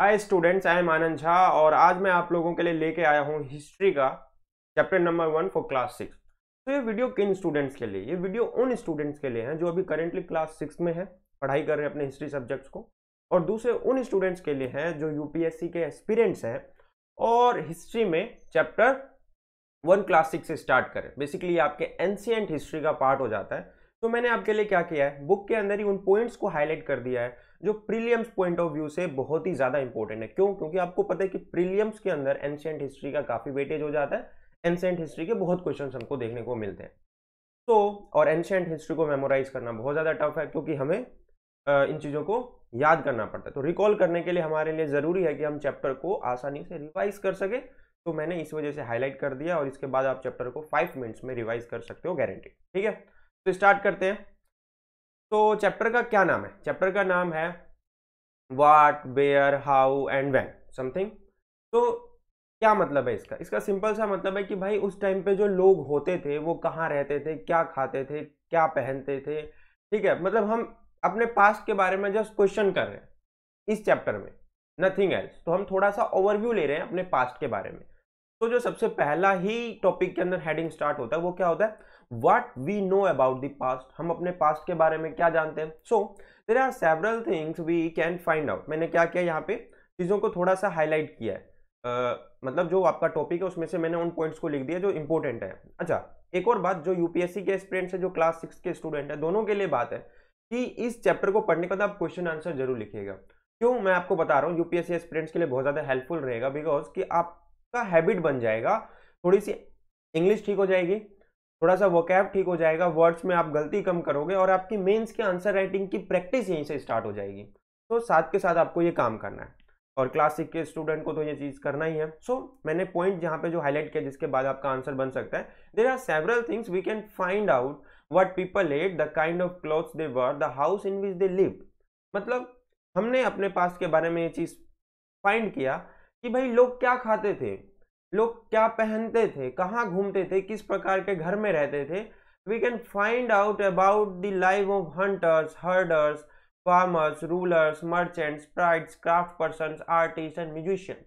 Hi students I am Anand Jha और आज मैं आप लोगों के लिए लेके आया हूँ हिस्ट्री का chapter number one for class six तो ये वीडियो किन स्टूडेंट्स के लिए ये वीडियो उन स्टूडेंट्स के लिए हैं जो अभी करेंटली क्लास सिक्स में है पढ़ाई कर रहे हैं अपने हिस्ट्री सब्जेक्ट्स को और दूसरे उन स्टूडेंट्स के लिए हैं जो यू के एक्सपीरियंट्स हैं और हिस्ट्री में चैप्टर वन क्लास सिक्स से स्टार्ट करें बेसिकली आपके एनसीएंट हिस्ट्री का पार्ट हो जाता है तो मैंने आपके लिए क्या किया है बुक के अंदर ही उन पॉइंट्स को हाईलाइट कर दिया है जो प्रीलियम्स पॉइंट ऑफ व्यू से बहुत ही ज़्यादा इंपॉर्टेंट है क्यों क्योंकि आपको पता है कि प्रीलियम्स के अंदर एंशेंट हिस्ट्री का काफ़ी वेटेज हो जाता है एंशेंट हिस्ट्री के बहुत क्वेश्चन हमको देखने को मिलते हैं तो और एंशेंट हिस्ट्री को मेमोराइज करना बहुत ज़्यादा टफ है क्योंकि हमें इन चीज़ों को याद करना पड़ता है तो रिकॉल करने के लिए हमारे लिए ज़रूरी है कि हम चैप्टर को आसानी से रिवाइज कर सके तो मैंने इस वजह से हाईलाइट कर दिया और इसके बाद आप चैप्टर को फाइव मिनट्स में रिवाइज कर सकते हो गारंटी ठीक है तो स्टार्ट करते हैं तो चैप्टर का क्या नाम है चैप्टर का नाम है what where how and when something तो क्या मतलब है इसका इसका सिंपल सा मतलब है कि भाई उस टाइम पे जो लोग होते थे वो कहाँ रहते थे क्या खाते थे क्या पहनते थे ठीक है मतलब हम अपने पास्ट के बारे में जस्ट क्वेश्चन कर रहे हैं इस चैप्टर में नथिंग एल्स तो हम थोड़ा सा ओवरव्यू ले रहे हैं अपने पास्ट के बारे में तो जो सबसे पहला ही टॉपिक के अंदर हेडिंग स्टार्ट होता है वो क्या होता है what we know about the past हम अपने पास्ट के बारे में क्या जानते हैं so there are several things we can find out मैंने क्या किया यहाँ पे चीज़ों को थोड़ा सा हाईलाइट किया है Uh, मतलब जो आपका टॉपिक है उसमें से मैंने उन पॉइंट्स को लिख दिया जो इंपॉर्टेंट है अच्छा एक और बात जो यूपीएससी के स्टूडेंट्स है जो क्लास सिक्स के स्टूडेंट है दोनों के लिए बात है कि इस चैप्टर को पढ़ने के बाद तो आप क्वेश्चन आंसर जरूर लिखिएगा क्यों मैं आपको बता रहा हूँ यूपीएससी स्टूडेंट्स के लिए बहुत ज़्यादा हेल्पफुल रहेगा बिकॉज कि आपका हैबिट बन जाएगा थोड़ी सी इंग्लिश ठीक हो जाएगी थोड़ा सा वोकैब ठीक हो जाएगा वर्ड्स में आप गलती कम करोगे और आपकी मेंस के आंसर राइटिंग की प्रैक्टिस यहीं से स्टार्ट हो जाएगी तो साथ के साथ आपको ये काम करना है और क्लास सिक्स के स्टूडेंट को तो ये चीज़ करना ही है सो so, मैंने पॉइंट जहाँ पे जो हाईलाइट किया जिसके बाद आपका आंसर बन सकता है there are several things we can find out what people ate the kind of clothes they wore the house in which they live मतलब हमने अपने पास के बारे में ये चीज़ फाइंड किया कि भाई लोग क्या खाते थे लोग क्या पहनते थे कहाँ घूमते थे किस प्रकार के घर में रहते थे we can find out about the life of hunters herders farmers rulers merchants priests craft person artist and musician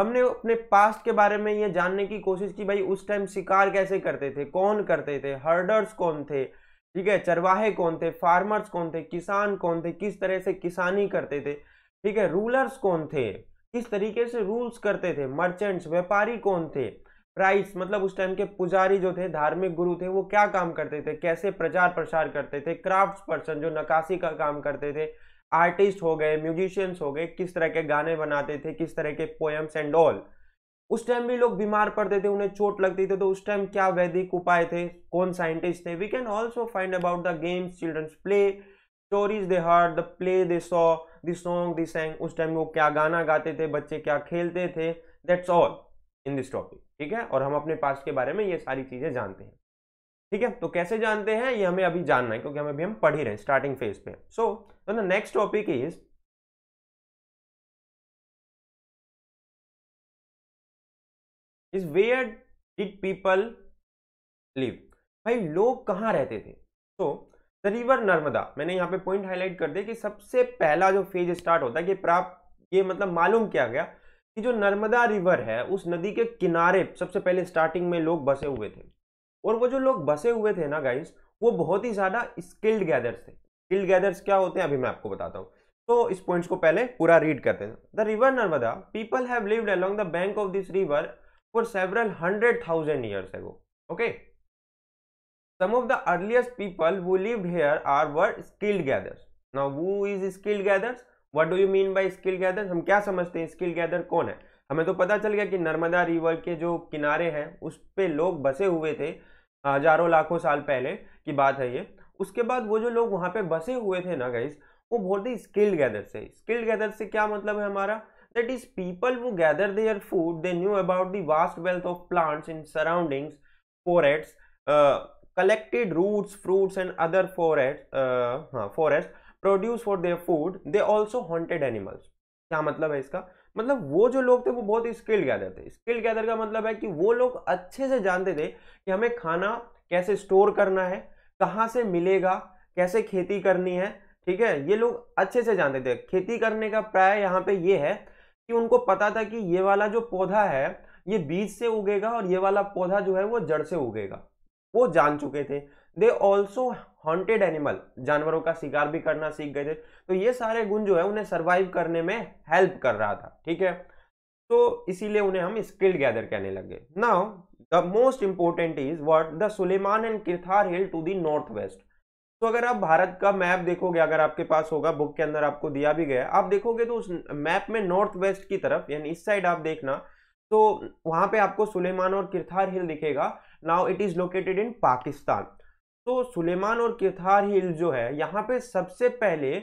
हमने अपने पास्ट के बारे में ये जानने की कोशिश की भाई उस टाइम शिकार कैसे करते थे कौन करते थे हर्डर्स कौन थे ठीक है चरवाहे कौन थे फार्मर्स कौन थे किसान कौन थे किस तरह से किसानी करते थे ठीक है रूलर्स कौन थे किस तरीके से रूल्स करते थे मर्चेंट्स व्यापारी कौन थे प्राइस मतलब उस टाइम के पुजारी जो थे धार्मिक गुरु थे वो क्या काम करते थे कैसे प्रचार प्रसार करते थे क्राफ्ट पर्सन जो नकाशी का काम करते थे आर्टिस्ट हो गए म्यूजिशियंस हो गए किस तरह के गाने बनाते थे किस तरह के पोएम्स एंड ऑल उस टाइम भी लोग बीमार पड़ते थे उन्हें चोट लगती थी तो उस टाइम क्या वैदिक उपाय थे कौन साइंटिस्ट थे we can also find about the games children's play stories they heard the play they saw this song this sang उस टाइम वो क्या गाना गाते थे बच्चे क्या खेलते थे that's all in this topic ठीक है और हम अपने पास्ट के बारे में ये सारी चीज़ें जानते हैं ठीक है तो कैसे जानते हैं ये हमें अभी जानना है क्योंकि हम अभी हम पढ़ ही रहे हैं स्टार्टिंग फेज पे so the next topic is is where did people live भाई लोग कहाँ रहते थे so so, the river Narmada मैंने यहाँ पे पॉइंट हाईलाइट कर दिया कि सबसे पहला जो फेज स्टार्ट होता है कि प्राप्त ये मतलब मालूम किया गया कि जो नर्मदा रिवर है उस नदी के किनारे सबसे पहले स्टार्टिंग में लोग बसे हुए थे और वो जो लोग बसे हुए थे ना गाइस वो बहुत ही ज़्यादा स्किल्ड गैदर्स थे स्किल्ड गैदर्स क्या होते हैं अभी मैं आपको बताता हूँ तो इस पॉइंट्स को पहले पूरा रीड करते हैं the river Narmada people have lived along the bank of this river for several hundred thousand years है okay some of the earliest people who lived here are were skilled gatherers now वो is skilled gatherers what do you mean by skill gatherers हम क्या समझते हैं skill gather कौन है हमें तो पता चल गया कि नर्मदा रिवर के जो किनारे हैं उस पर लोग बसे हुए थे हजारों लाखों साल पहले की बात है ये उसके बाद वो जो लोग वहाँ पे बसे हुए थे ना गाइज वो बहुत ही स्किल्ड गैदर से स्किल्ड गैदर से क्या मतलब है हमारा दैट इज पीपल वो gather their food they knew about the vast wealth of plants in surroundings forests collected roots fruits and other forest uh, हाँ, forest produce for their food they also hunted animals क्या मतलब है इसका मतलब वो जो लोग थे वो बहुत स्किल गैदर थे स्किल गैदर का मतलब है कि वो लोग अच्छे से जानते थे कि हमें खाना कैसे स्टोर करना है कहाँ से मिलेगा कैसे खेती करनी है ठीक है ये लोग अच्छे से जानते थे खेती करने का प्राय यहाँ पे ये है कि उनको पता था कि ये वाला जो पौधा है ये बीज से उगेगा और ये वाला पौधा जो है वो जड़ से उगेगा वो जान चुके थे दे ऑल्सो हॉन्टेड एनिमल जानवरों का शिकार भी करना सीख गए थे तो ये सारे गुण जो है उन्हें सर्वाइव करने में हेल्प कर रहा था ठीक है तो इसीलिए उन्हें हम स्किल्ड गैदर कहने लगे now the most important is what the Sulaiman and Kirthar hill to the north west तो अगर आप भारत का मैप देखोगे अगर आपके पास होगा बुक के अंदर आपको दिया भी गया आप देखोगे तो उस मैप में नॉर्थ वेस्ट की तरफ यानी इस साइड आप देखना तो वहां पे आपको सुलेमान और किरथार हिल दिखेगा now it is located in Pakistan तो सुलेमान और किथार हिल जो है यहाँ पे सबसे पहले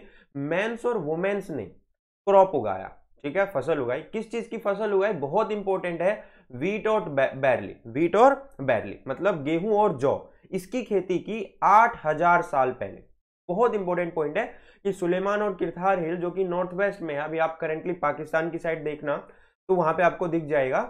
मैंस और वुमेन्स ने क्रॉप उगाया ठीक है फसल उगाई किस चीज़ की फसल उगाई बहुत इंपॉर्टेंट है वीट और बैरली वीट और बैरली मतलब गेहूं और जौ इसकी खेती की आठ हजार साल पहले बहुत इंपॉर्टेंट पॉइंट है कि सुलेमान और किरथार हिल जो कि नॉर्थ वेस्ट में है अभी आप करेंटली पाकिस्तान की साइड देखना तो वहां पे आपको दिख जाएगा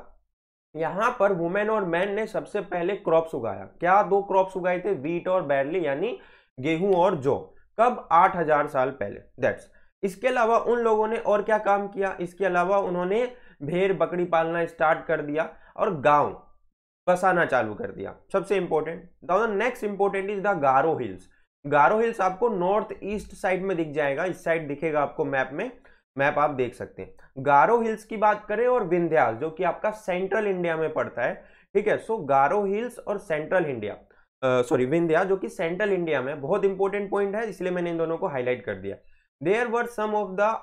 यहाँ पर वुमेन और मैन ने सबसे पहले क्रॉप्स उगाया क्या दो क्रॉप्स उगाए थे वीट और बैरली यानी गेहूं और जौ कब 8000 साल पहले दैट्स इसके अलावा उन लोगों ने और क्या काम किया इसके अलावा उन्होंने भेड़ बकरी पालना स्टार्ट कर दिया और गांव बसाना चालू कर दिया सबसे important next important is the Garo hills Garo hills आपको नॉर्थ ईस्ट साइड में दिख जाएगा इस साइड दिखेगा आपको मैप में मैप आप देख सकते हैं गारो हिल्स की बात करें और विंध्यास जो कि आपका सेंट्रल इंडिया में पड़ता है ठीक है सो गारो हिल्स और सेंट्रल इंडिया सॉरी विंध्या जो कि सेंट्रल इंडिया में बहुत इंपॉर्टेंट पॉइंट है इसलिए मैंने इन दोनों को हाईलाइट कर दिया there were some of the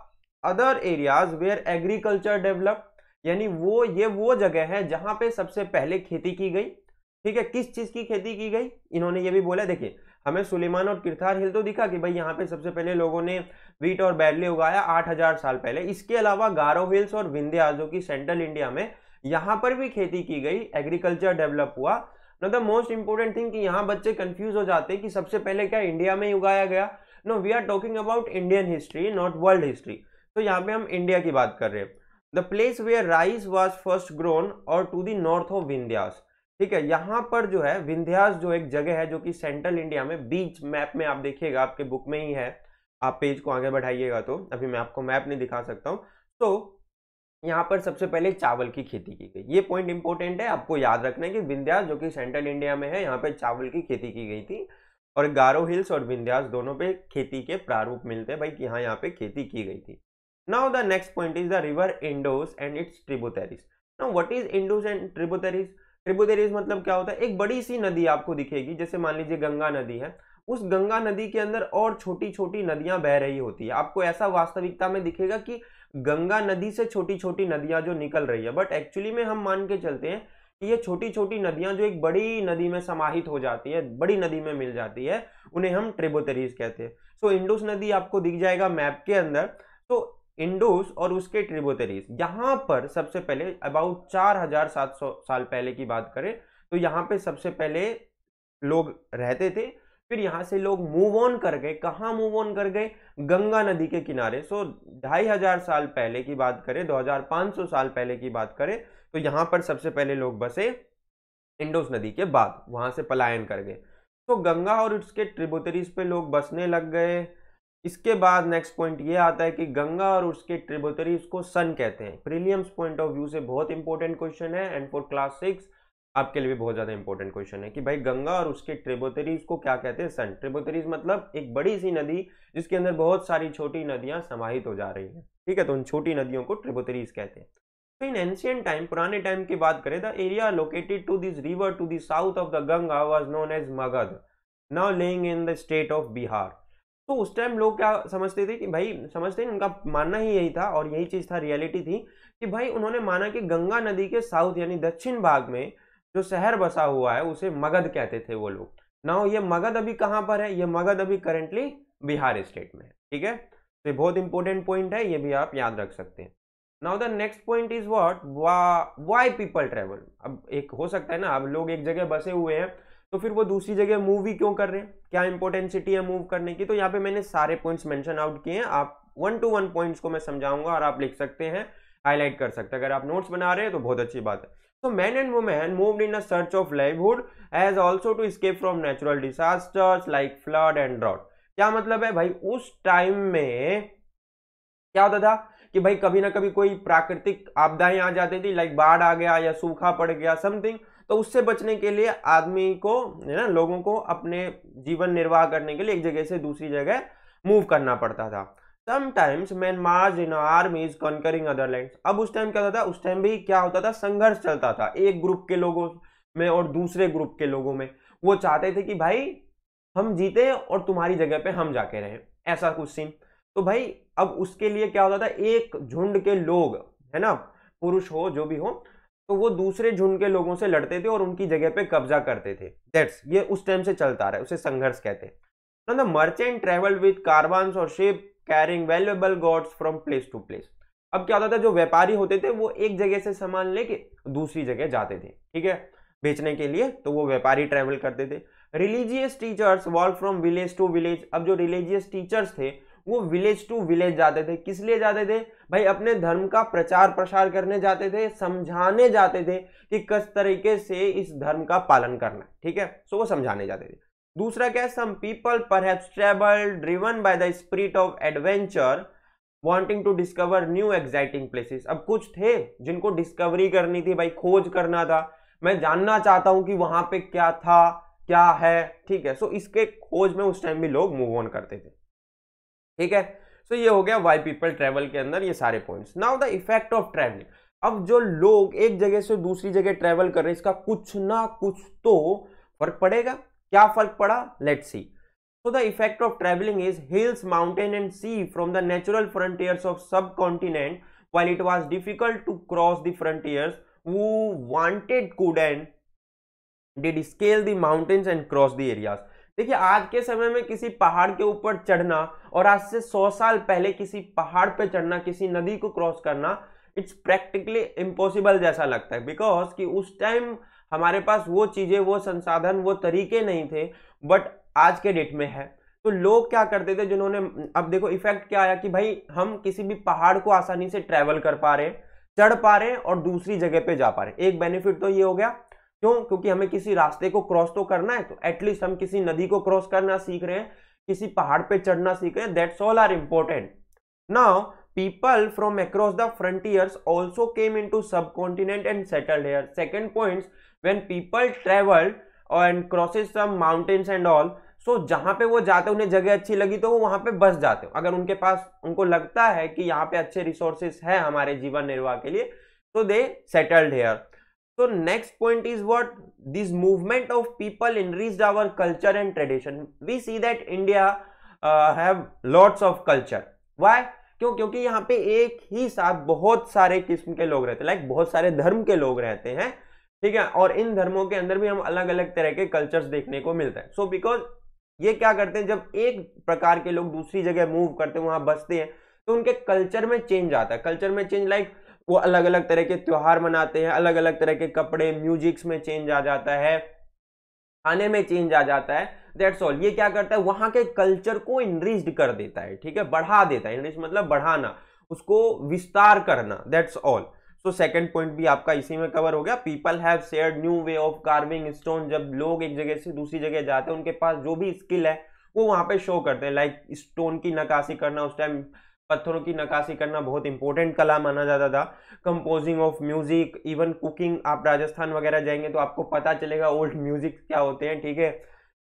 other areas where agriculture develop यानी वो ये वो जगह है जहां पे सबसे पहले खेती की गई ठीक है किस चीज की खेती की गई इन्होंने ये भी बोला देखिए हमें सुलेमान और किरथार हिल तो दिखा कि भाई यहाँ पे सबसे पहले लोगों ने वीट और बैरली उगाया 8000 साल पहले इसके अलावा गारो हिल्स और विंध्या जो कि सेंट्रल इंडिया में यहाँ पर भी खेती की गई एग्रीकल्चर डेवलप हुआ no the most important thing कि यहाँ बच्चे कंफ्यूज हो जाते हैं कि सबसे पहले क्या इंडिया में उगाया गया no we are talking about Indian history not world history तो यहाँ पे हम इंडिया की बात कर रहे हैं the place where rice was first grown और to the north of Vindhyas ठीक है यहाँ पर जो है विंध्यास जो एक जगह है जो कि सेंट्रल इंडिया में बीच मैप में आप देखिएगा आपके बुक में ही है आप पेज को आगे बढ़ाइएगा तो अभी मैं आपको मैप नहीं दिखा सकता हूँ तो यहाँ पर सबसे पहले चावल की खेती की गई ये पॉइंट इंपॉर्टेंट है आपको याद रखना है कि विंध्यास जो कि सेंट्रल इंडिया में है यहाँ पे चावल की खेती की गई थी और गारो हिल्स और विंध्यास दोनों पे खेती के प्रारूप मिलते हैं भाई यहाँ यहाँ पे खेती की गई थी now the next point is the river Indus and its tributaries now what is Indus and tributaries tributaries मतलब क्या होता है एक बड़ी सी नदी आपको दिखेगी जैसे मान लीजिए गंगा नदी है उस गंगा नदी के अंदर और छोटी छोटी नदियां बह रही होती है आपको ऐसा वास्तविकता में दिखेगा कि गंगा नदी से छोटी छोटी नदियां जो निकल रही है बट एक्चुअली में हम मान के चलते हैं कि ये छोटी छोटी नदियां जो एक बड़ी नदी में समाहित हो जाती है बड़ी नदी में मिल जाती है उन्हें हम ट्रिबोतरीज कहते हैं सो so, इंडोस नदी आपको दिख जाएगा मैप के अंदर तो इंडोस और उसके ट्रिबोतरीज यहाँ पर सबसे पहले अबाउट चार हजार सात सौ साल पहले की बात करें तो यहाँ पे सबसे पहले लोग रहते थे फिर यहां से लोग मूव ऑन कर गए कहाँ मूव ऑन कर गए गंगा नदी के किनारे सो ढाई हजार साल पहले की बात करें 2500 साल पहले की बात करें तो यहां पर सबसे पहले लोग बसे इंडोस नदी के बाद वहां से पलायन कर गए तो गंगा और उसके ट्रिबोतरीज पे लोग बसने लग गए इसके बाद नेक्स्ट पॉइंट ये आता है कि गंगा और उसके ट्रिबोतरीज को सन कहते हैं प्रीलियम्स पॉइंट ऑफ व्यू से बहुत इंपॉर्टेंट क्वेश्चन है एंड फॉर क्लास सिक्स आपके लिए भी बहुत ज़्यादा इंपॉर्टेंट क्वेश्चन है कि भाई गंगा और उसके ट्रिबोतरीज को क्या कहते हैं सन ट्रिबोतरीज मतलब एक बड़ी सी नदी जिसके अंदर बहुत सारी छोटी नदियां समाहित हो जा रही हैं ठीक है तो उन छोटी नदियों को ट्रिबोतरीज कहते हैं तो इन एंशियंट टाइम पुराने टाइम की बात करें the area located to this river to the south of the Ganga was known as Magadha now lying in the state of Bihar तो उस टाइम लोग क्या समझते थे कि भाई समझते हैं उनका मानना ही यही था और यही चीज़ था रियलिटी थी कि भाई उन्होंने माना कि गंगा नदी के साउथ यानी दक्षिण भाग में जो शहर बसा हुआ है उसे मगध कहते थे वो लोग नाउ ये मगध अभी कहाँ पर है ये मगध अभी करेंटली बिहार स्टेट में है ठीक है तो बहुत इंपॉर्टेंट पॉइंट है ये भी आप याद रख सकते हैं now the next point is what why people travel अब एक हो सकता है ना अब लोग एक जगह बसे हुए हैं तो फिर वो दूसरी जगह मूव ही क्यों कर रहे हैं क्या इंपॉर्टेंट सिटी है मूव करने की तो यहाँ पे मैंने सारे पॉइंट्स मेंशन आउट किए हैं आप वन टू वन पॉइंट्स को मैं समझाऊंगा और आप लिख सकते हैं हाईलाइट कर सकते हैं अगर आप नोट्स बना रहे हैं तो बहुत अच्छी बात है So men and women moved in a search of livelihood as also to escape from natural disasters like flood and drought. क्या मतलब है भाई उस टाइम में क्या होता था कि भाई कभी ना कभी कोई प्राकृतिक आपदाएं आ जाती थी लाइक बाढ़ आ गया या सूखा पड़ गया समथिंग तो उससे बचने के लिए आदमी को है ना लोगों को अपने जीवन निर्वाह करने के लिए एक जगह से दूसरी जगह मूव करना पड़ता था sometimes Myanmar in army is conquering other land अब उस टाइम क्या होता था उस टाइम भी क्या होता था संघर्ष चलता था एक ग्रुप के लोगों में और दूसरे ग्रुप के लोगों में वो चाहते थे कि भाई हम जीते और तुम्हारी जगह पे हम जाके रहें ऐसा कुछ सीन तो भाई अब उसके लिए क्या होता था एक झुंड के लोग है ना पुरुष हो जो भी हो तो वो दूसरे झुंड के लोगों से लड़ते थे और उनकी जगह पे कब्जा करते थे दैट्स ये उस टाइम से चलता रहा है उसे संघर्ष कहते हैं मर्चेंट ट्रेवल विद कारवांस और ship carrying valuable goods from place to place अब क्या होता था जो व्यापारी होते थे वो एक जगह से सामान लेके दूसरी जगह जाते थे ठीक है बेचने के लिए तो वो व्यापारी ट्रेवल करते थे religious teachers walk from village to village अब जो रिलीजियस टीचर्स थे वो विलेज टू विलेज जाते थे किस लिए जाते थे भाई अपने धर्म का प्रचार प्रसार करने जाते थे समझाने जाते थे कि किस तरीके से इस धर्म का पालन करना ठीक है सो वो समझाने जाते थे दूसरा क्या है some people perhaps travel driven by the spirit of adventure wanting to discover new exciting places अब कुछ थे जिनको डिस्कवरी करनी थी भाई खोज करना था मैं जानना चाहता हूं कि वहां पे क्या था क्या है ठीक है सो so, इसके खोज में उस टाइम भी लोग मूव ऑन करते थे ठीक है सो so, ये हो गया वाई पीपल ट्रेवल के अंदर ये सारे points now the effect of travelling अब जो लोग एक जगह से दूसरी जगह ट्रेवल कर रहे हैं इसका कुछ ना कुछ तो फर्क पड़ेगा क्या फर्क पड़ा let see so the effect of travelling is hills mountain and sea from the natural frontiers of subcontinent while it was difficult to cross the frontiers वो wanted could and did scale the mountains and cross the areas देखिए आज के समय में किसी पहाड़ के ऊपर चढ़ना और आज से 100 साल पहले किसी पहाड़ पे चढ़ना किसी नदी को क्रॉस करना इट्स प्रैक्टिकली इम्पॉसिबल जैसा लगता है बिकॉज कि उस टाइम हमारे पास वो चीज़ें वो संसाधन वो तरीके नहीं थे बट आज के डेट में है तो लोग क्या करते थे जिन्होंने अब देखो इफेक्ट क्या आया कि भाई हम किसी भी पहाड़ को आसानी से ट्रैवल कर पा रहे हैं चढ़ पा रहे हैं और दूसरी जगह पे जा पा रहे हैं एक बेनिफिट तो ये हो गया क्यों क्योंकि हमें किसी रास्ते को क्रॉस तो करना है तो एटलीस्ट हम किसी नदी को क्रॉस करना सीख रहे हैं किसी पहाड़ पे चढ़ना सीख रहे हैं that's all are important now across the frontiers also came into subcontinent and settled here second point when people travel and crosses some mountains and all so जहाँ पे वो जाते उन्हें जगह अच्छी लगी तो वो वहाँ पे बस जाते हो अगर उनके पास उनको लगता है कि यहाँ पे अच्छे रिसोर्सेस है हमारे जीवन निर्वाह के लिए तो दे सेटल्ड हेयर तो next point is what this movement of people rich our culture and tradition we see that India have lots of culture why क्यों क्योंकि यहाँ पे एक ही साथ बहुत सारे किस्म के लोग रहते हैं लाइक बहुत सारे धर्म के लोग रहते हैं ठीक है और इन धर्मों के अंदर भी हम अलग अलग तरह के कल्चर्स देखने को मिलते हैं सो बिकॉज ये क्या करते हैं जब एक प्रकार के लोग दूसरी जगह मूव करते हैं वहां बसते हैं तो उनके कल्चर में चेंज आता है कल्चर में चेंज लाइक वो अलग अलग तरह के त्यौहार मनाते हैं अलग अलग तरह के कपड़े म्यूजिक्स में चेंज आ जाता है खाने में चेंज आ जाता है दैट्स ऑल ये क्या करता है वहां के कल्चर को इनरिच्ड कर देता है ठीक है बढ़ा देता है इनरिच मतलब बढ़ाना उसको विस्तार करना दैट्स ऑल तो सेकंड पॉइंट भी आपका इसी में कवर हो गया people have share new way of carving stone जब लोग एक जगह से दूसरी जगह जाते हैं उनके पास जो भी स्किल है वो वहां पे शो करते हैं लाइक स्टोन की नक्काशी करना उस टाइम पत्थरों की नक्काशी करना बहुत इंपॉर्टेंट कला माना जाता था composing of music even cooking आप राजस्थान वगैरह जाएंगे तो आपको पता चलेगा ओल्ड म्यूजिक क्या होते हैं ठीक है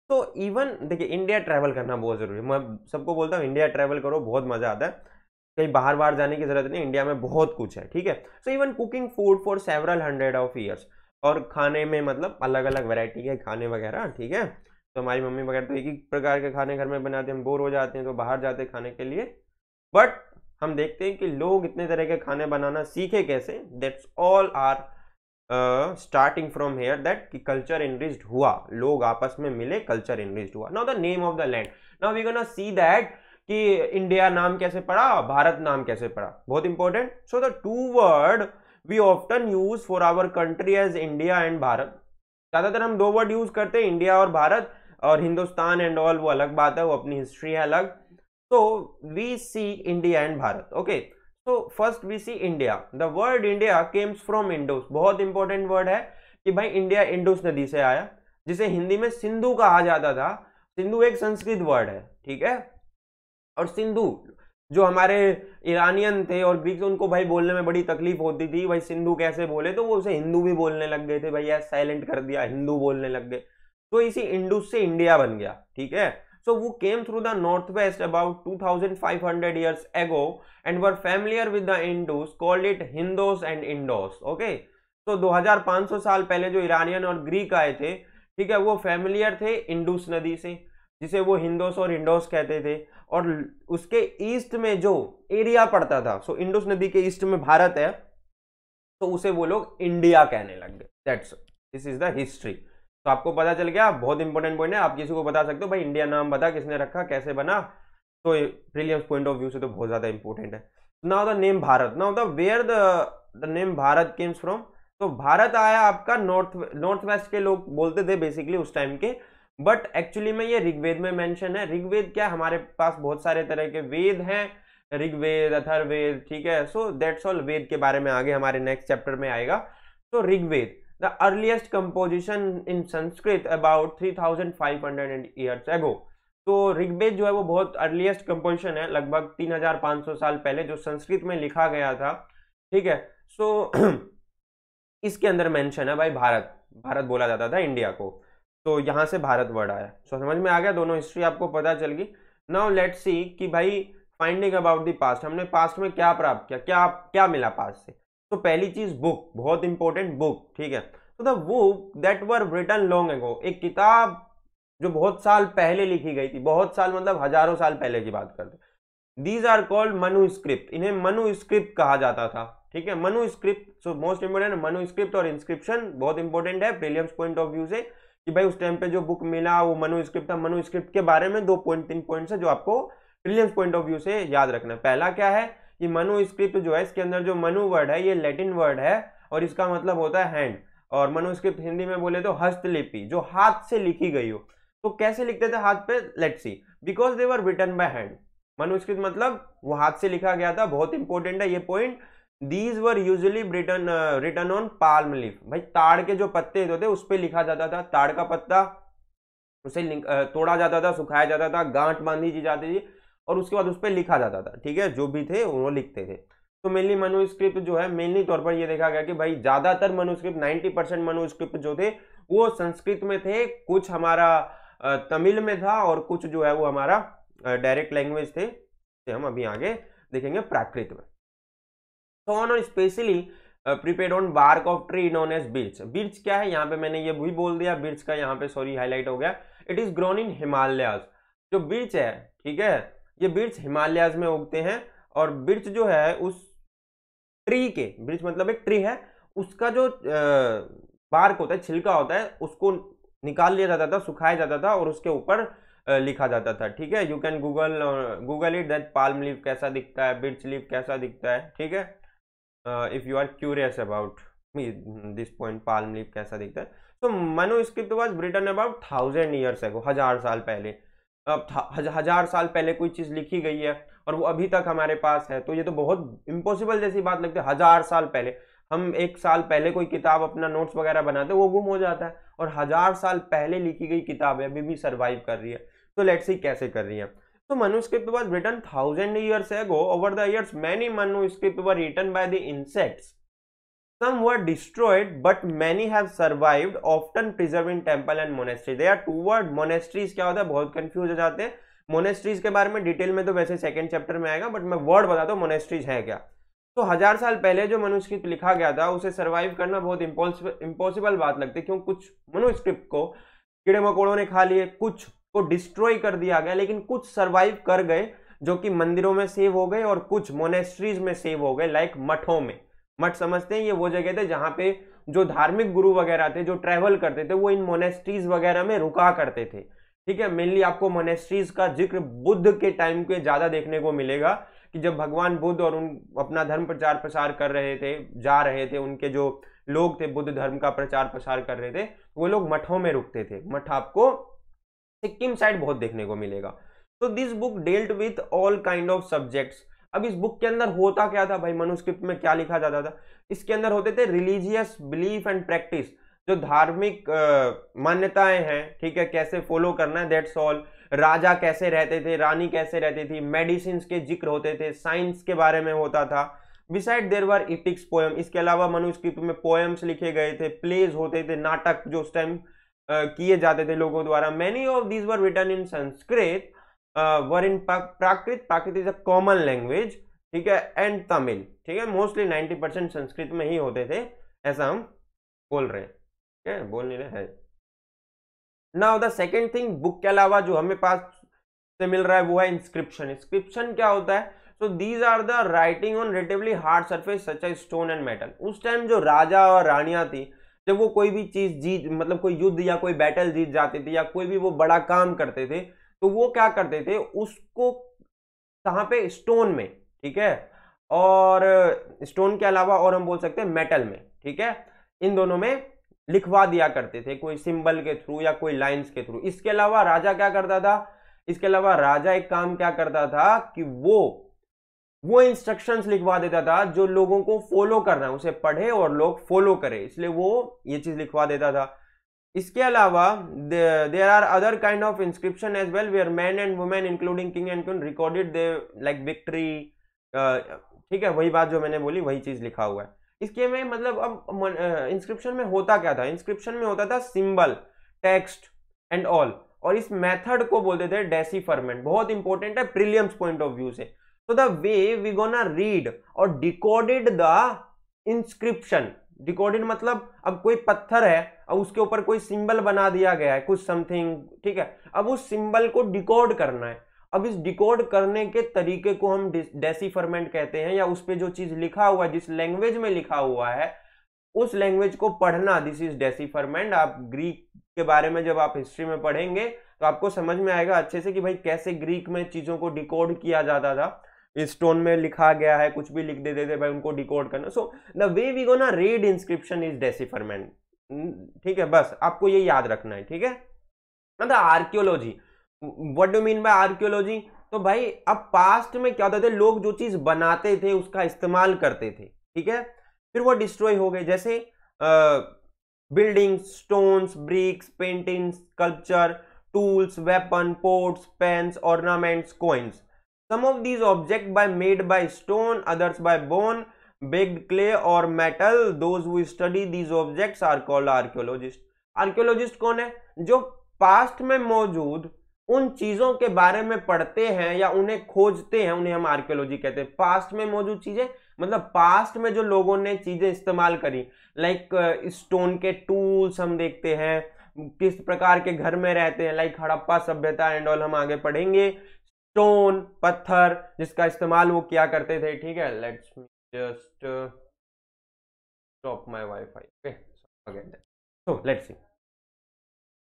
तो इवन देखिए इंडिया ट्रैवल करना बहुत ज़रूरी है मैं सबको बोलता हूँ इंडिया ट्रैवल करो बहुत मज़ा आता है कहीं बाहर बाहर जाने की जरूरत नहीं इंडिया में बहुत कुछ है ठीक है so even cooking food for several hundred of years और खाने में मतलब अलग अलग वेराइटी के खाने वगैरह ठीक है तो हमारी मम्मी वगैरह तो एक ही प्रकार के खाने घर में बनाते हैं बोर हो जाते हैं तो बाहर जाते हैं खाने के लिए बट हम देखते हैं कि लोग इतने तरह के खाने बनाना सीखे कैसे that's all are starting from here that कि कल्चर इनरिस्ड हुआ लोग आपस में मिले कल्चर इनरिस्ड हुआ now the name of the land now we gonna see that कि इंडिया नाम कैसे पड़ा भारत नाम कैसे पड़ा बहुत important so the two word we often use for our country as India and Bharat ज्यादातर हम दो वर्ड यूज करते हैं इंडिया और भारत और हिंदुस्तान एंड ऑल वो अलग बात है वो अपनी हिस्ट्री है अलग तो we see India and Bharat okay तो first we see India the word India comes from Indus बहुत इंपॉर्टेंट वर्ड है कि भाई इंडिया इंडोस नदी से आया जिसे हिंदी में सिंधु कहा जाता था सिंधु एक संस्कृत वर्ड है ठीक है और सिंधु जो हमारे ईरानियन थे और ग्रीक उनको भाई बोलने में बड़ी तकलीफ होती थी भाई सिंधु कैसे बोले तो वो उसे हिंदू भी बोलने लग गए थे भैया साइलेंट कर दिया हिंदू बोलने लग गए तो इसी इंडूस से इंडिया बन गया ठीक है so the north west about two thousand five 2500 years ago and were familiar with the Indus called it Hindos and Indos okay तो पांच 2500 साल पहले जो ईरानियन और ग्रीक आए थे ठीक है वो फैमिलियर थे इंडूस नदी से जिसे वो हिंदोस और इंडोस कहते थे और उसके ईस्ट में जो एरिया पड़ता था सो इंडोस नदी के ईस्ट में भारत है तो उसे वो लोग इंडिया कहने लग गए that's this is the history तो आपको पता चल गया बहुत इंपॉर्टेंट पॉइंट है आप किसी को बता सकते हो भाई इंडिया नाम बता किसने रखा कैसे बना तो ब्रिलियंस पॉइंट ऑफ व्यू से तो बहुत ज़्यादा इंपॉर्टेंट है now the name Bharat now the where the the name Bharat comes from तो भारत आया आपका नॉर्थ नॉर्थ वेस्ट के लोग बोलते थे बेसिकली उस टाइम के बट एक्चुअली में ये ऋग्वेद में मेंशन है ऋग्वेद क्या हमारे पास बहुत सारे तरह के वेद हैं ऋग्वेद अथर्वेद ठीक है सो दैट्स ऑल वेद के बारे में आगे हमारे नेक्स्ट चैप्टर में आएगा तो Rigveda the earliest composition in Sanskrit about hundred years ago तो ऋग्वेद जो है वो बहुत अर्लीस्ट कंपोजिशन है लगभग तीन हजार सौ साल पहले जो संस्कृत में लिखा गया था ठीक है सो so, इसके अंदर मेंशन है भाई भारत भारत बोला जाता था इंडिया को तो यहाँ से भारत वर्ड आया सो so, समझ में आ गया दोनों हिस्ट्री आपको पता चल गई नाउ लेट सी कि भाई फाइंडिंग अबाउट दी पास्ट हमने पास्ट में क्या प्राप्त किया क्या क्या मिला पास्ट से तो पहली चीज बुक बहुत इंपॉर्टेंट बुक ठीक है तो the book that were written long ago एक किताब जो बहुत साल पहले लिखी गई थी बहुत साल मतलब हजारों साल पहले की बात करते दीज आर कॉल्ड मनुस्क्रिप्ट इन्हें मनुस्क्रिप्ट कहा जाता था ठीक है manuscript so most important manuscript और इंस्क्रिप्शन बहुत इंपॉर्टेंट है प्रीलियम्स पॉइंट ऑफ व्यू से कि भाई उस टाइम पे जो बुक मिला वो मनोस्क्रिप्ट था मनोस्क्रिप्ट के बारे में दो पॉइंट तीन पॉइंट है जो आपको ट्रिलियंस पॉइंट ऑफ व्यू से याद रखना है पहला क्या है कि मनोस्क्रिप्ट जो है इसके अंदर जो मनु वर्ड है ये लैटिन वर्ड है और इसका मतलब होता है हैंड और मनुस्क्रिप्ट हिंदी में बोले तो हस्तलिपि जो हाथ से लिखी गई हो तो कैसे लिखते थे हाथ पे let see because they were written by hand manuscript मतलब वो हाथ से लिखा गया था बहुत इंपॉर्टेंट है ये point these were usually written written on palm leaf भाई ताड़ के जो पत्ते होते उस पर लिखा जाता था ताड़ का पत्ता उसे तोड़ा जाता था सुखाया जाता था गांठ बांधी जी जाती थी और उसके बाद उस पर लिखा जाता था ठीक है जो भी थे वो लिखते थे तो मेनली मनुस्क्रिप्ट जो है मेनली तौर पर ये देखा गया कि भाई ज़्यादातर मनुस्क्रिप्ट नाइन्टी परसेंट मनुस्क्रिप्ट जो थे वो संस्कृत में थे कुछ हमारा तमिल में था और कुछ जो है वो हमारा डायरेक्ट लैंग्वेज थे हम अभी आगे देखेंगे प्राकृत में ऑन और specially prepared on bark of tree known as birch birch क्या है यहाँ पे मैंने ये भी बोल दिया बिर्च का यहाँ पे सॉरी हाईलाइट हो गया it is grown in Himalayas जो बिर्च है ठीक है ये बिर्च हिमालयाज में उगते हैं और बिर्च जो है उस ट्री के बिर्च मतलब एक ट्री है उसका जो बार्क होता है छिलका होता है उसको निकाल लिया जाता था सुखाया जाता था और उसके ऊपर लिखा जाता था ठीक है you can Google Google it that palm leaf कैसा दिखता है बिर्च लीव कैसा दिखता है ठीक है if you are curious about me this point palm leaf कैसा दिखता है तो manuscript was written about thousand years है हज़ार साल पहले अब हज़ार साल पहले कोई चीज़ लिखी गई है और वो अभी तक हमारे पास है तो ये तो बहुत इम्पॉसिबल जैसी बात लगती है हज़ार साल पहले हम एक साल पहले कोई किताब अपना नोट्स वगैरह बनाते वो गुम हो जाता है और हज़ार साल पहले लिखी गई किताब है अभी भी सर्वाइव कर रही है तो लेट्स सी कैसे कर रही है तो manuscript was written thousand years ago over the years many manuscript were written by the insects some were destroyed but many have survived often preserve in temple and monastery the two word monasteries क्या होता है बहुत confuse हो जाते हैं monasteries के बारे में डिटेल में तो वैसे सेकेंड चैप्टर में आएगा बट मैं वर्ड बताता हूँ मोनेस्ट्रीज है क्या तो हजार साल पहले जो मनुस्क्रिप्ट लिखा गया था उसे सर्वाइव करना बहुत इम्पॉसिबल बात लगती है क्योंकि कुछ मनुस्क्रिप्ट को कीड़े मकोड़ों ने खा लिए कुछ को डिस्ट्रॉय कर दिया गया लेकिन कुछ सर्वाइव कर गए जो कि मंदिरों में सेव हो गए और कुछ मोनेस्ट्रीज में सेव हो गए लाइक मठों में मठ समझते हैं ये वो जगह थे जहाँ पे जो धार्मिक गुरु वगैरह थे जो ट्रेवल करते थे वो इन मोनेस्ट्रीज वगैरह में रुका करते थे ठीक है मेनली आपको मोनेस्ट्रीज का जिक्र बुद्ध के टाइम के ज़्यादा देखने को मिलेगा कि जब भगवान बुद्ध और उन अपना धर्म प्रचार प्रसार कर रहे थे जा रहे थे उनके जो लोग थे बुद्ध धर्म का प्रचार प्रसार कर रहे थे वो लोग मठों में रुकते थे मठ आपको सिक्किम साइड बहुत देखने को मिलेगा तो this book dealt with all kind of subjects अब इस बुक के अंदर होता क्या था भाई मनुस्क्रिप्ट में क्या लिखा जाता था इसके अंदर होते थे रिलीजियस बिलीफ एंड प्रैक्टिस जो धार्मिक मान्यताएं हैं ठीक है कैसे फॉलो करना है दैट्स ऑल राजा कैसे रहते थे रानी कैसे रहती थी मेडिसिन के जिक्र होते थे साइंस के बारे में होता था बिसाइड देर वर इपिक्स पोएम इसके अलावा मनुस्क्रिप्ट में पोएम्स लिखे गए थे प्लेज होते थे नाटक जो उस टाइम किए जाते थे लोगों द्वारा many of these were written in Sanskrit were in Prakrit Prakrit is a common language ठीक है एंड तमिल ठीक है मोस्टली नाइन्टी परसेंट संस्कृत में ही होते थे ऐसा हम बोल रहे हैं ठीक है बोल नहीं रहे now the second thing book के अलावा जो हमें पास से मिल रहा है वो है इंस्क्रिप्शन इंस्क्रिप्शन क्या होता है so these are the writing on relatively hard surface such a stone and metal उस टाइम जो राजा और रानियाँ थी जब वो कोई भी चीज जीत मतलब कोई युद्ध या कोई बैटल जीत जाते थे या कोई भी वो बड़ा काम करते थे तो वो क्या करते थे उसको कहाँ पे स्टोन में ठीक है और स्टोन के अलावा और हम बोल सकते हैं मेटल में ठीक है इन दोनों में लिखवा दिया करते थे कोई सिंबल के थ्रू या कोई लाइंस के थ्रू इसके अलावा राजा क्या करता था इसके अलावा राजा एक काम क्या करता था कि वो वो इंस्ट्रक्शंस लिखवा देता था जो लोगों को फॉलो करना है उसे पढ़े और लोग फॉलो करें इसलिए वो ये चीज़ लिखवा देता था इसके अलावा there are other kind of inscription as well where man and women including king and queen recorded they like victory ठीक है वही बात जो मैंने बोली वही चीज़ लिखा हुआ है इसके में मतलब अब इंस्क्रिप्शन में होता क्या था इंस्क्रिप्शन में होता था सिंबल टेक्स्ट एंड ऑल और इस मेथड को बोलते थे डेसीफरमेंट बहुत इंपॉर्टेंट है प्रिलियम्स पॉइंट ऑफ व्यू से so the way we gonna read or decoded the inscription decoded मतलब अब कोई पत्थर है अब उसके ऊपर कोई सिंबल बना दिया गया है कुछ समथिंग ठीक है अब उस सिंबल को डिकोड करना है अब इस डिकोड करने के तरीके को हम डेसीफरमेंट कहते हैं या उस पर जो चीज लिखा हुआ है जिस लैंग्वेज में लिखा हुआ है उस लैंग्वेज को पढ़ना दिस इज डेसीफरमेंट आप ग्रीक के बारे में जब आप हिस्ट्री में पढ़ेंगे तो आपको समझ में आएगा अच्छे से कि भाई कैसे ग्रीक में चीजों को डिकोड किया जाता था स्टोन में लिखा गया है कुछ भी लिख देते थे भाई उनको डिकोड करना so the way we go ना रीड इंस्क्रिप्शन इज डेसिफरमेंट ठीक है बस आपको ये याद रखना है ठीक है मतलब archaeology what do mean by archaeology तो भाई अब पास्ट में क्या होता था लोग जो चीज बनाते थे उसका इस्तेमाल करते थे ठीक है फिर वो डिस्ट्रॉय हो गए जैसे buildings stones bricks paintings culture tools weapon pots pans ornaments coins some of these objects by made by stone others by bone baked clay or metal those who study these objects are called archaeologists archaeologist कौन है जो past में मौजूद उन चीजों के बारे में पढ़ते हैं या उन्हें खोजते हैं उन्हें हम आर्कियोलॉजी कहते हैं पास्ट में मौजूद चीजें मतलब पास्ट में जो लोगों ने चीजें इस्तेमाल करी लाइक स्टोन uh, के टूल्स हम देखते हैं किस प्रकार के घर में रहते हैं लाइक हड़प्पा सभ्यता एंड ऑल हम आगे पढ़ेंगे स्टोन पत्थर जिसका इस्तेमाल वो किया करते थे ठीक है let's just stop my wifi okay so let's see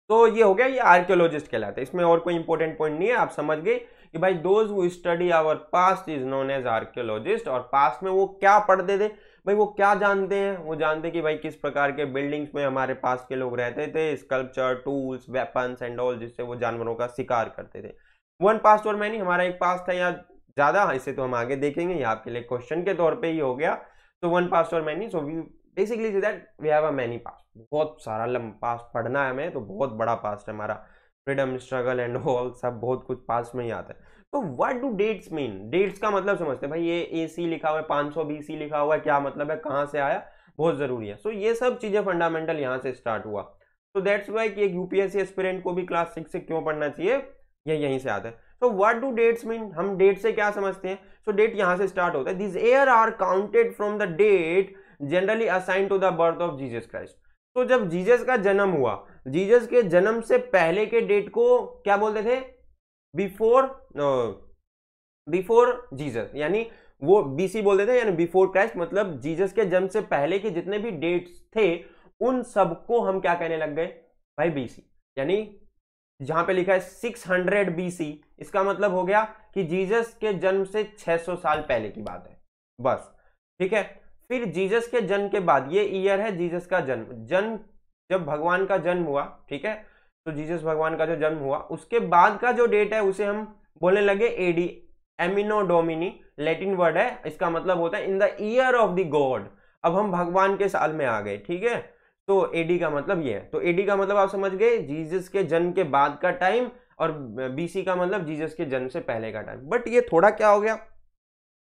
तो ये हो गया ये आर्कियोलॉजिस्ट कहलाते हैं इसमें और कोई इंपॉर्टेंट पॉइंट नहीं है आप समझ गए कि भाई दोज वो study our past is known as archaeologist और पास्ट में वो क्या पढ़ते थे भाई वो क्या जानते हैं वो जानते कि भाई किस प्रकार के बिल्डिंग्स में हमारे पास के लोग रहते थे sculpture tools weapons and all जिससे वो जानवरों का शिकार करते थे वन पास्ट और मैनी हमारा एक पास्ट है या ज़्यादा इसे तो हम आगे देखेंगे ये आपके लिए क्वेश्चन के तौर पे ही हो गया तो वन पास्ट और many so we basically that we have a many past बहुत सारा लंबा पास्ट पढ़ना है हमें तो बहुत बड़ा पास्ट है हमारा फ्रीडम स्ट्रगल एंड ऑल सब बहुत कुछ पास्ट में ही आता है तो what do dates mean dates का मतलब समझते हैं भाई ये ए सी लिखा हुआ है पाँच सौ बी सी लिखा हुआ है क्या मतलब है कहाँ से आया बहुत ज़रूरी है सो so, ये सब चीज़ें फंडामेंटल यहाँ से स्टार्ट हुआ तो दैट्स वाई कि एक यूपीएससी एस्पिरेंट को भी क्लास सिक्स से क्यों पढ़ना चाहिए ये यहीं से आता है तो व्हाट डू डेट्स मीन हम डेट से क्या समझते हैं सो so, डेट यहां से स्टार्ट होता है this year are counted from the date generally assign to the birth of Jesus Christ तो जब जीसस का जन्म हुआ जीसस के जन्म से पहले के डेट को क्या बोलते थे बिफोर बिफोर जीसस यानी वो बीसी बोलते थे यानी बिफोर क्राइस्ट मतलब जीसस के जन्म से पहले के जितने भी डेट्स थे उन सबको हम क्या कहने लग गए भाई बीसी यानी जहां पे लिखा है 600 हंड्रेड बीसी इसका मतलब हो गया कि जीसस के जन्म से 600 साल पहले की बात है बस ठीक है फिर जीसस के जन्म के बाद ये ईयर है जीसस का जन्म जन्म जब भगवान का जन्म हुआ ठीक है तो जीसस भगवान का जो जन्म हुआ उसके बाद का जो डेट है उसे हम बोलने लगे AD anno domini Latin word है इसका मतलब होता है in the year of the god अब हम भगवान के साल में आ गए ठीक है तो एडी का मतलब ये है तो एडी का मतलब आप समझ गए जीजस के जन्म के बाद का टाइम और बीसी का मतलब जीजस के जन्म से पहले का टाइम बट ये थोड़ा क्या हो गया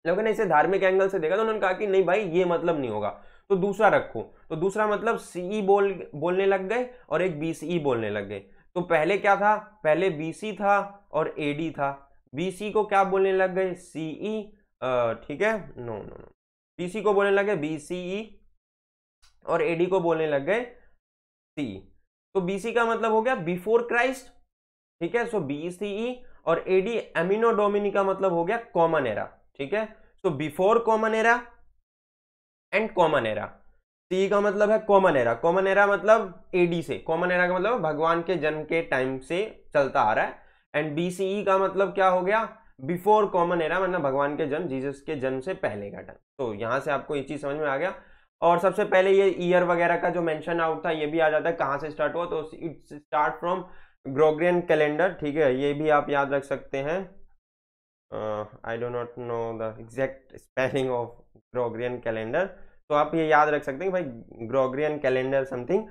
लोगों ने इसे धार्मिक एंगल से देखा तो उन्होंने कहा कि नहीं भाई ये मतलब नहीं होगा तो दूसरा रखो तो दूसरा मतलब सी e बोल बोलने लग गए और एक बीसीई e बोलने लग गए तो पहले क्या था पहले बीसी था और एडी था बीसी को क्या बोलने लग गए सीई e, ठीक है नो नो नो बीसी को बोलने लग लगे बीसीई और एडी को बोलने लग गए सी तो बीसी का मतलब हो गया बिफोर क्राइस्ट ठीक है सो बी सी ई और एडी एमिनो डोमिनी का मतलब हो गया कॉमन एरा ठीक है so before common era and common era C का मतलब है कॉमन एरा कॉमन एरा मतलब एडी से कॉमन एरा का मतलब भगवान के जन्म के टाइम से चलता आ रहा है एंड बी सी का मतलब क्या हो गया बिफोर कॉमन एरा मतलब भगवान के जन्म जीसस के जन्म से पहले का टाइम तो यहां से आपको ये चीज समझ में आ गया और सबसे पहले ये ईयर वगैरह का जो मेंशन आउट था ये भी आ जाता है कहाँ से स्टार्ट हुआ तो it's start from Gregorian calendar ठीक है ये भी आप याद रख सकते हैं I do not know the exact spelling of Gregorian calendar तो आप ये याद रख सकते हैं भाई ग्रोग्रियन कैलेंडर समथिंग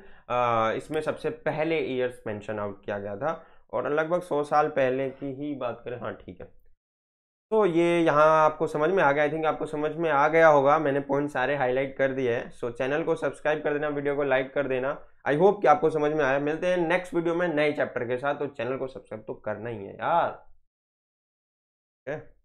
इसमें सबसे पहले ईयर्स मैंशन आउट किया गया था और लगभग सौ साल पहले की ही बात करें हाँ ठीक है तो ये यहाँ आपको समझ में आ गया आई थिंक आपको समझ में आ गया होगा मैंने पॉइंट सारे हाईलाइट कर दिए हैं सो चैनल को सब्सक्राइब कर देना वीडियो को लाइक कर देना आई होप कि आपको समझ में आया मिलते हैं नेक्स्ट वीडियो में नए चैप्टर के साथ तो चैनल को सब्सक्राइब तो करना ही है यार okay?